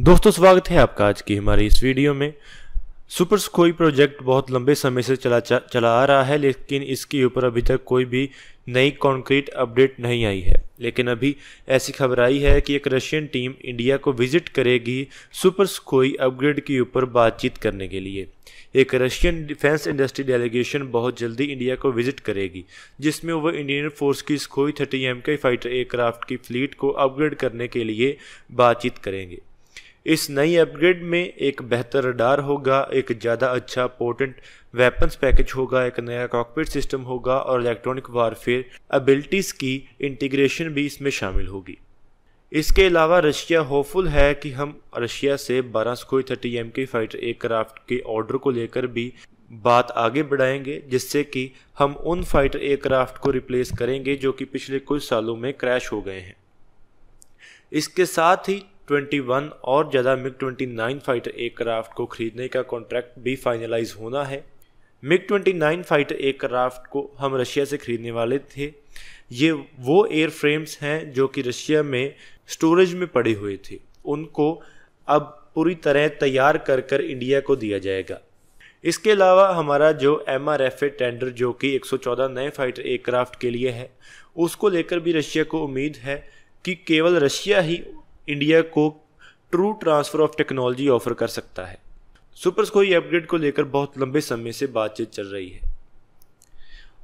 दोस्तों स्वागत है आपका आज की हमारी इस वीडियो में सुपर स्कोई प्रोजेक्ट बहुत लंबे समय से चला चला आ रहा है लेकिन इसके ऊपर अभी तक कोई भी नई कॉन्क्रीट अपडेट नहीं आई है लेकिन अभी ऐसी खबर आई है कि एक रशियन टीम इंडिया को विजिट करेगी सुपर स्कोई अपग्रेड के ऊपर बातचीत करने के लिए एक रशियन डिफेंस इंडस्ट्री डेलीगेशन बहुत जल्दी इंडिया को विजिट करेगी जिसमें वह इंडियन फोर्स की स्कोई थर्टी एम के फाइटर एयरक्राफ्ट की फ्लीट को अपग्रेड करने के लिए बातचीत करेंगे इस नई अपग्रेड में एक बेहतर डार होगा एक ज़्यादा अच्छा पोर्टेंट वेपन्स पैकेज होगा एक नया कॉकपिट सिस्टम होगा और इलेक्ट्रॉनिक वारफेयर एबिलिटीज़ की इंटीग्रेशन भी इसमें शामिल होगी इसके अलावा रशिया होपफुल है कि हम रशिया से बारह सौ थर्टी एम के फाइटर एयरक्राफ्ट के ऑर्डर को लेकर भी बात आगे बढ़ाएंगे जिससे कि हम उन फाइटर एयरक्राफ्ट को रिप्लेस करेंगे जो कि पिछले कुछ सालों में क्रैश हो गए हैं इसके साथ ही 21 और ज़्यादा मिग 29 फाइटर एयरक्राफ्ट को खरीदने का कॉन्ट्रैक्ट भी फाइनलाइज होना है मिग 29 फाइटर एयरक्राफ्ट को हम रशिया से खरीदने वाले थे ये वो एयर फ्रेम्स हैं जो कि रशिया में स्टोरेज में पड़े हुए थे उनको अब पूरी तरह तैयार कर कर इंडिया को दिया जाएगा इसके अलावा हमारा जो M R F A tender जो कि 114 नए फाइटर एयरक्राफ्ट के लिए है उसको लेकर भी रशिया को उम्मीद है कि केवल रशिया ही इंडिया को true transfer of technology offer कर सकता है सुपरस्कोई अपग्रेड को लेकर बहुत लंबे समय से बातचीत चल रही है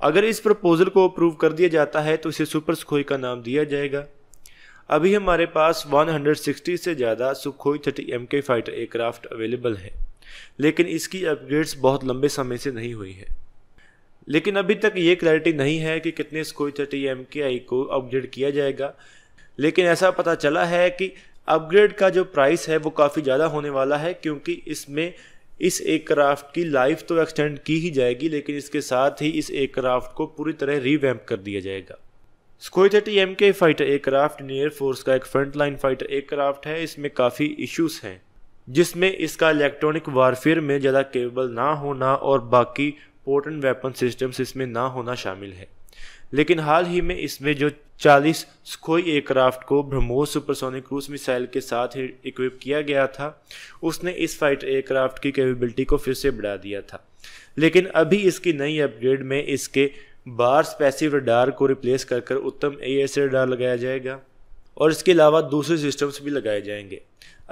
अगर इस प्रपोजल को अप्रूव कर दिया जाता है तो इसे सुपर सुखोई का नाम दिया जाएगा अभी हमारे पास 160 से ज़्यादा सुखोई थर्टी एम के फाइटर एयरक्राफ्ट अवेलेबल है लेकिन इसकी अपग्रेड्स बहुत लंबे समय से नहीं हुई है लेकिन अभी तक ये क्लैरिटी नहीं है कि कितने सुखोई थर्टी एम के आई को अपग्रेड किया जाएगा लेकिन ऐसा पता चला है कि अपग्रेड का जो प्राइस है वो काफ़ी ज़्यादा होने वाला है क्योंकि इसमें इस एयरक्राफ्ट की लाइफ तो एक्सटेंड की ही जाएगी लेकिन इसके साथ ही इस एयरक्राफ्ट को पूरी तरह रीवैम्प कर दिया जाएगा स्कोई थर्टी एम के फाइटर एयरक्राफ्ट एयर फोर्स का एक फ्रंट लाइन फाइटर एयरक्राफ्ट है इसमें काफ़ी इश्यूज हैं जिसमें इसका इलेक्ट्रॉनिक वारफेयर में ज़्यादा केबल ना होना और बाकी पोर्टन वेपन सिस्टम्स इसमें ना होना शामिल है लेकिन हाल ही में इसमें जो 40 सुखोई एयरक्राफ्ट को ब्रह्मोस सुपरसोनिक क्रूज मिसाइल के साथ ही इक्विप किया गया था उसने इस फाइटर एयरक्राफ्ट की कैपेबिलिटी को फिर से बढ़ा दिया था लेकिन अभी इसकी नई अपग्रेड में इसके बार्स पैसिव रडार को रिप्लेस कर कर उत्तम ए एस रडार लगाया जाएगा और इसके अलावा दूसरे सिस्टम्स भी लगाए जाएंगे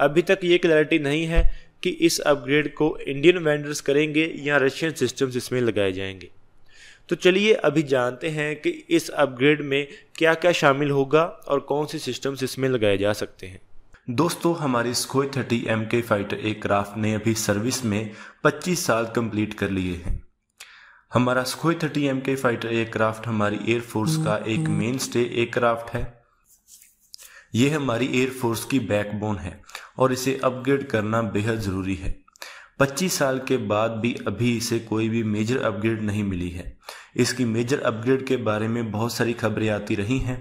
अभी तक ये क्लैरिटी नहीं है कि इस अपग्रेड को इंडियन वेंडर्स करेंगे या रशियन सिस्टम्स इसमें लगाए जाएंगे तो चलिए अभी जानते हैं कि इस अपग्रेड में क्या क्या शामिल होगा और कौन से सिस्टम्स इसमें लगाए जा सकते हैं दोस्तों हमारी स्कोई थर्टी एम के फाइटर एयरक्राफ्ट ने अभी सर्विस में 25 साल कंप्लीट कर लिए हैं हमारा स्कोई थर्टी एम के फाइटर एयरक्राफ्ट हमारी एयरफोर्स का एक मेन स्टे एयरक्राफ्ट है ये हमारी एयरफोर्स की बैकबोन है और इसे अपग्रेड करना बेहद ज़रूरी है 25 साल के बाद भी अभी इसे कोई भी मेजर अपग्रेड नहीं मिली है इसकी मेजर अपग्रेड के बारे में बहुत सारी खबरें आती रही हैं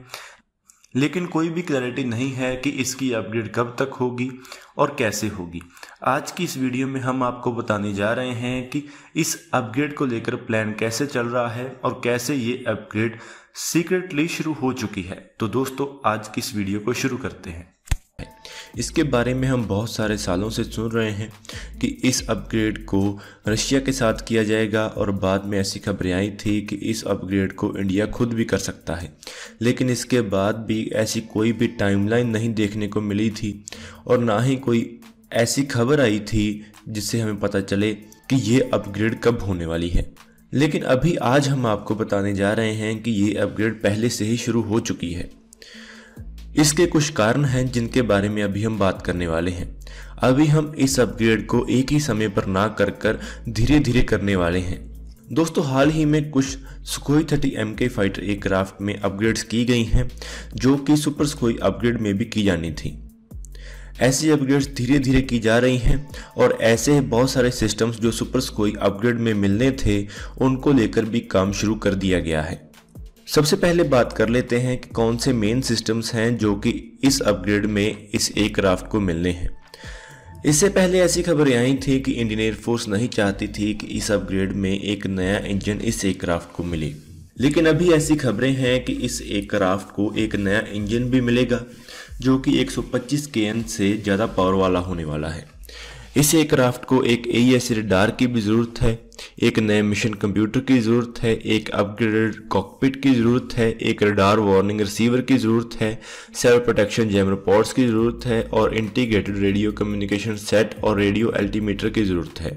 लेकिन कोई भी क्लैरिटी नहीं है कि इसकी अपग्रेड कब तक होगी और कैसे होगी आज की इस वीडियो में हम आपको बताने जा रहे हैं कि इस अपग्रेड को लेकर प्लान कैसे चल रहा है और कैसे ये अपग्रेड सीक्रेटली शुरू हो चुकी है तो दोस्तों आज की इस वीडियो को शुरू करते हैं इसके बारे में हम बहुत सारे सालों से सुन रहे हैं कि इस अपग्रेड को रशिया के साथ किया जाएगा और बाद में ऐसी खबरें आई थी कि इस अपग्रेड को इंडिया खुद भी कर सकता है लेकिन इसके बाद भी ऐसी कोई भी टाइमलाइन नहीं देखने को मिली थी और ना ही कोई ऐसी खबर आई थी जिससे हमें पता चले कि ये अपग्रेड कब होने वाली है लेकिन अभी आज हम आपको बताने जा रहे हैं कि ये अपग्रेड पहले से ही शुरू हो चुकी है इसके कुछ कारण हैं जिनके बारे में अभी हम बात करने वाले हैं अभी हम इस अपग्रेड को एक ही समय पर ना कर कर धीरे धीरे करने वाले हैं दोस्तों हाल ही में कुछ सुखोई थर्टी एम के फाइटर एयरक्राफ्ट में अपग्रेड्स की गई हैं जो कि सुपर सुखोई अपग्रेड में भी की जानी थी ऐसी अपग्रेड्स धीरे धीरे की जा रही हैं और ऐसे बहुत सारे सिस्टम्स जो सुपर सुखोई अपग्रेड में मिलने थे उनको लेकर भी काम शुरू कर दिया गया है सबसे पहले बात कर लेते हैं कि कौन से मेन सिस्टम्स हैं जो कि इस अपग्रेड में इस क्राफ्ट को मिलने हैं इससे पहले ऐसी खबरें आई थी कि इंडियन एयरफोर्स नहीं चाहती थी कि इस अपग्रेड में एक नया इंजन इस क्राफ्ट को मिले लेकिन अभी ऐसी खबरें हैं कि इस क्राफ्ट को एक नया इंजन भी मिलेगा जो कि 125 के से ज़्यादा पावर वाला होने वाला है इस एयरक्राफ्ट को एक एस रडार की भी ज़रूरत है एक नए मिशन कंप्यूटर की ज़रूरत है एक अपग्रेडेड कॉकपिट की ज़रूरत है एक रडार वार्निंग रिसीवर की ज़रूरत है सेल्फ प्रोटेक्शन जैम रिपोर्ट्स की ज़रूरत है और इंटीग्रेटेड रेडियो कम्युनिकेशन सेट और रेडियो अल्टीमीटर की ज़रूरत है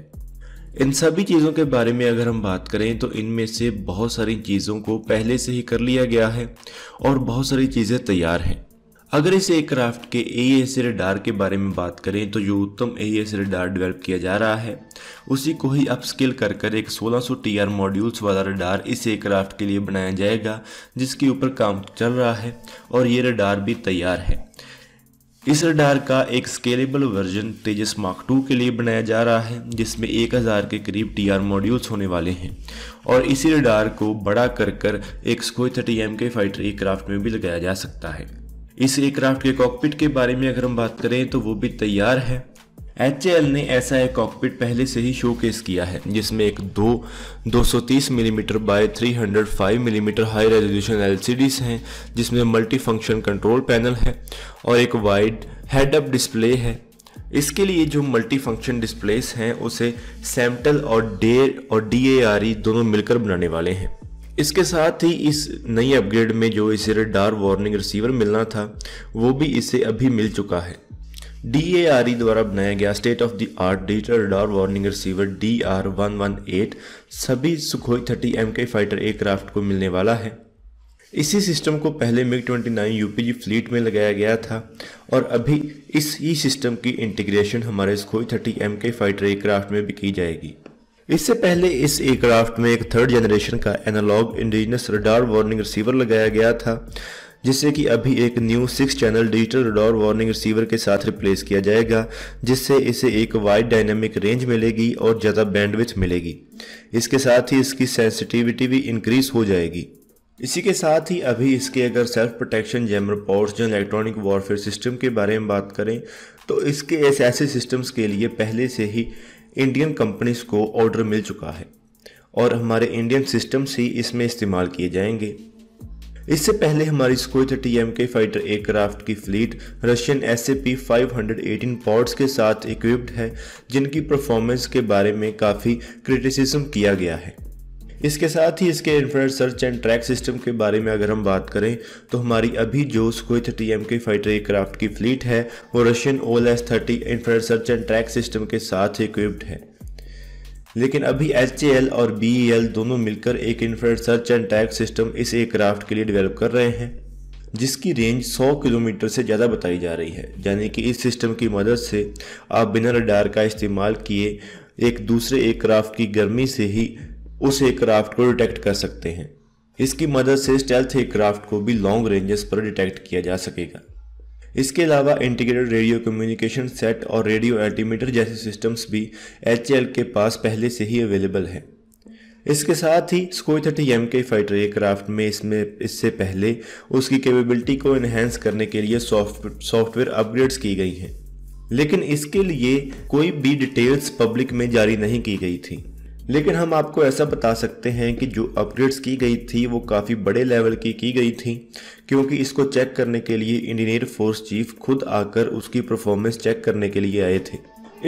इन सभी चीज़ों के बारे में अगर हम बात करें तो इनमें से बहुत सारी चीज़ों को पहले से ही कर लिया गया है और बहुत सारी चीज़ें तैयार हैं अगर इस एयरक्राफ्ट के ए एस रडार के बारे में बात करें तो जो उत्तम ए एस रडार डेवलप किया जा रहा है उसी को ही अपस्केल कर कर एक 1600 सौ टी आर मॉड्यूल्स वाला रडार इस एयरक्राफ्ट के लिए बनाया जाएगा जिसके ऊपर काम चल रहा है और ये रडार भी तैयार है इस रडार का एक scalable version Tejas mark two के लिए बनाया जा रहा है जिसमें 1000 के करीब टी आर मॉड्यूल्स होने वाले हैं और इसी रडार को बड़ा कर कर एक स्कोई थर्टी एम के फाइटर एयरक्राफ्ट में भी लगाया जा सकता है इस एयरक्राफ्ट के कॉकपिट के बारे में अगर हम बात करें तो वो भी तैयार है एच ने ऐसा एक कॉकपिट पहले से ही शोकेस किया है जिसमें एक दो 230 millimetre by 305 millimetre high resolution एल हैं जिसमें मल्टी फंक्शन कंट्रोल पैनल है और एक वाइड हेड अप डिस्प्ले है इसके लिए जो मल्टी फंक्शन डिस्प्लेस हैं उसे सैमटल और डे और डी दोनों मिलकर बनाने वाले हैं इसके साथ ही इस नई अपग्रेड में जो इसे डार वार्निंग रिसीवर मिलना था वो भी इसे अभी मिल चुका है डी ए आर ई द्वारा बनाया गया state of the art digital radar warning receiver D R one one eight सभी सुखोई थर्टी एम के फाइटर एयरक्राफ्ट को मिलने वाला है इसी सिस्टम को पहले मिग 29 यूपीजी फ्लीट में लगाया गया था और अभी इस ही सिस्टम की इंटीग्रेशन हमारे सुखोई थर्टी एम के फाइटर एयरक्राफ्ट में भी की जाएगी इससे पहले इस एयरक्राफ्ट में एक थर्ड जनरेशन का analogue indigenous radar warning receiver लगाया गया था जिससे कि अभी एक new six channel digital radar warning receiver के साथ रिप्लेस किया जाएगा जिससे इसे एक वाइड डायनेमिक रेंज मिलेगी और ज़्यादा बैंडविथ मिलेगी इसके साथ ही इसकी सेंसिटिविटी भी इंक्रीज हो जाएगी इसी के साथ ही अभी इसके अगर सेल्फ प्रोटेक्शन जैमर पॉट्स जो इलेक्ट्रॉनिक वॉरफेयर सिस्टम के बारे में बात करें तो इसके ऐसे ऐसे सिस्टम्स के लिए पहले से ही इंडियन कंपनीज को ऑर्डर मिल चुका है और हमारे इंडियन सिस्टम से इसमें इस्तेमाल किए जाएंगे इससे पहले हमारी स्कोई थर्टी एम के फाइटर एयरक्राफ्ट की fleet Russian S A P five hundred eighteen pods के साथ इक्विप्ड है जिनकी परफॉर्मेंस के बारे में काफ़ी क्रिटिसिज्म किया गया है इसके साथ ही इसके infrared search and track system के बारे में अगर हम बात करें तो हमारी अभी जो स्कोई थर्टी एम के फाइटर एयरक्राफ्ट की फ्लीट है वो Russian O L S thirty infrared search and track system के साथ इक्विप्ड है लेकिन अभी एच और बी e दोनों मिलकर एक infrared search and track system इस एयरक्राफ्ट के लिए डेवलप कर रहे हैं जिसकी रेंज 100 किलोमीटर से ज़्यादा बताई जा रही है यानी कि इस सिस्टम की मदद से आप बिना रडार का इस्तेमाल किए एक दूसरे एयरक्राफ्ट की गर्मी से ही उस एयरक्राफ्ट को डिटेक्ट कर सकते हैं इसकी मदद से स्टेल्थ एयरक्राफ्ट को भी लॉन्ग रेंजेस पर डिटेक्ट किया जा सकेगा इसके अलावा इंटीग्रेटेड रेडियो कम्युनिकेशन सेट और रेडियो एल्टीमीटर जैसे सिस्टम्स भी एच के पास पहले से ही अवेलेबल हैं इसके साथ ही स्कोई थर्टी एम के फाइटर एयरक्राफ्ट में इसमें इससे पहले उसकी कैपेबिलिटी को इन्हेंस करने के लिए सॉफ्टवेयर अपग्रेड्स की गई हैं लेकिन इसके लिए कोई भी डिटेल्स पब्लिक में जारी नहीं की गई थी लेकिन हम आपको ऐसा बता सकते हैं कि जो अपग्रेड्स की गई थी वो काफ़ी बड़े लेवल की की गई थी क्योंकि इसको चेक करने के लिए इंडियन एयर फोर्स चीफ खुद आकर उसकी परफॉर्मेंस चेक करने के लिए आए थे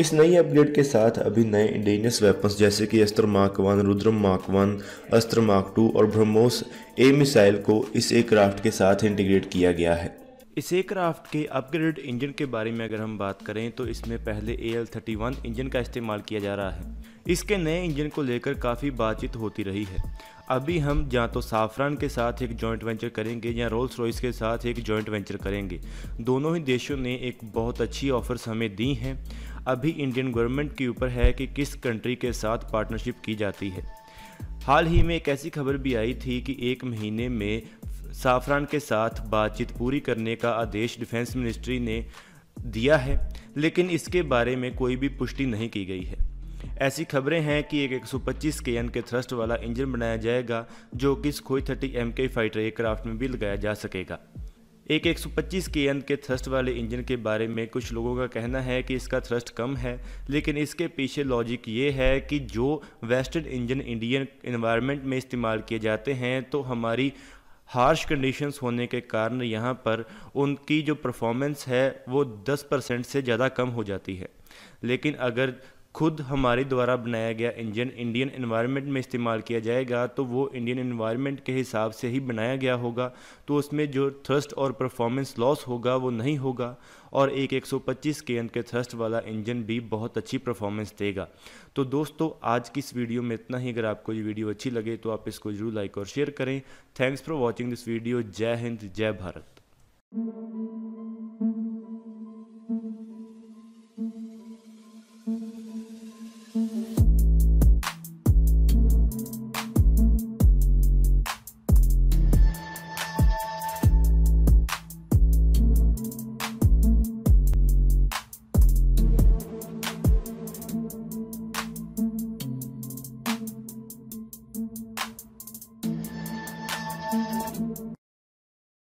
इस नई अपग्रेड के साथ अभी नए इंडेनियस वेपन्स जैसे कि Astra mark one Rudram mark one Astra mark two और ब्रह्मोस ए मिसाइल को इस एयरक्राफ्ट के साथ इंटीग्रेट किया गया है इस एयरक्राफ्ट के अपग्रेडेड इंजन के बारे में अगर हम बात करें तो इसमें पहले A L thirty one engine का इस्तेमाल किया जा रहा है इसके नए इंजन को लेकर काफ़ी बातचीत होती रही है अभी हम या तो साफरान के साथ एक जॉइंट वेंचर करेंगे या रोल्स रॉयस के साथ एक जॉइंट वेंचर करेंगे दोनों ही देशों ने एक बहुत अच्छी ऑफर्स हमें दी हैं अभी इंडियन गवर्नमेंट के ऊपर है कि किस कंट्री के साथ पार्टनरशिप की जाती है हाल ही में एक ऐसी खबर भी आई थी कि एक महीने में साफरान के साथ बातचीत पूरी करने का आदेश डिफेंस मिनिस्ट्री ने दिया है लेकिन इसके बारे में कोई भी पुष्टि नहीं की गई है ऐसी खबरें हैं कि एक 125 के एन के थ्रस्ट वाला इंजन बनाया जाएगा जो कि खोई थर्टी एम के फाइटर एयरक्राफ्ट में भी लगाया जा सकेगा एक 125 के एन के थ्रस्ट वाले इंजन के बारे में कुछ लोगों का कहना है कि इसका थ्रस्ट कम है लेकिन इसके पीछे लॉजिक ये है कि जो वेस्टर्न इंजन इंडियन इन्वायरमेंट में इस्तेमाल किए जाते हैं तो हमारी हार्श कंडीशंस होने के कारण यहाँ पर उनकी जो परफॉर्मेंस है वो 10 परसेंट से ज़्यादा कम हो जाती है लेकिन अगर खुद हमारे द्वारा बनाया गया इंजन इंडियन इन्वायरमेंट में इस्तेमाल किया जाएगा तो वो इंडियन इन्वायरमेंट के हिसाब से ही बनाया गया होगा तो उसमें जो थ्रस्ट और परफॉर्मेंस लॉस होगा वो नहीं होगा और एक 125 के एन के थ्रस्ट वाला इंजन भी बहुत अच्छी परफॉर्मेंस देगा तो दोस्तों आज की इस वीडियो में इतना ही अगर आपको ये वीडियो अच्छी लगे तो आप इसको जरूर लाइक और शेयर करें thanks for watching this video जय हिंद जय भारत